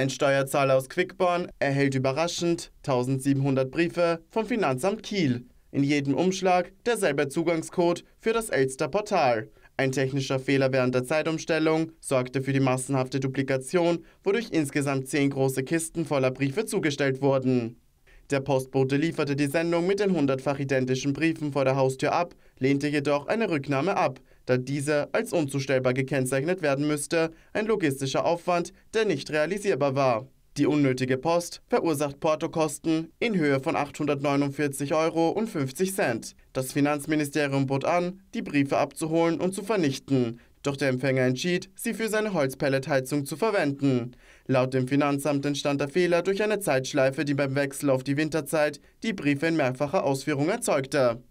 Ein Steuerzahler aus Quickborn erhält überraschend 1700 Briefe vom Finanzamt Kiel. In jedem Umschlag derselbe Zugangscode für das Elster Portal. Ein technischer Fehler während der Zeitumstellung sorgte für die massenhafte Duplikation, wodurch insgesamt zehn große Kisten voller Briefe zugestellt wurden. Der Postbote lieferte die Sendung mit den hundertfach identischen Briefen vor der Haustür ab, lehnte jedoch eine Rücknahme ab, da diese als unzustellbar gekennzeichnet werden müsste, ein logistischer Aufwand, der nicht realisierbar war. Die unnötige Post verursacht Portokosten in Höhe von 849,50 Euro. Das Finanzministerium bot an, die Briefe abzuholen und zu vernichten. Doch der Empfänger entschied, sie für seine Holzpelletheizung zu verwenden. Laut dem Finanzamt entstand der Fehler durch eine Zeitschleife, die beim Wechsel auf die Winterzeit die Briefe in mehrfacher Ausführung erzeugte.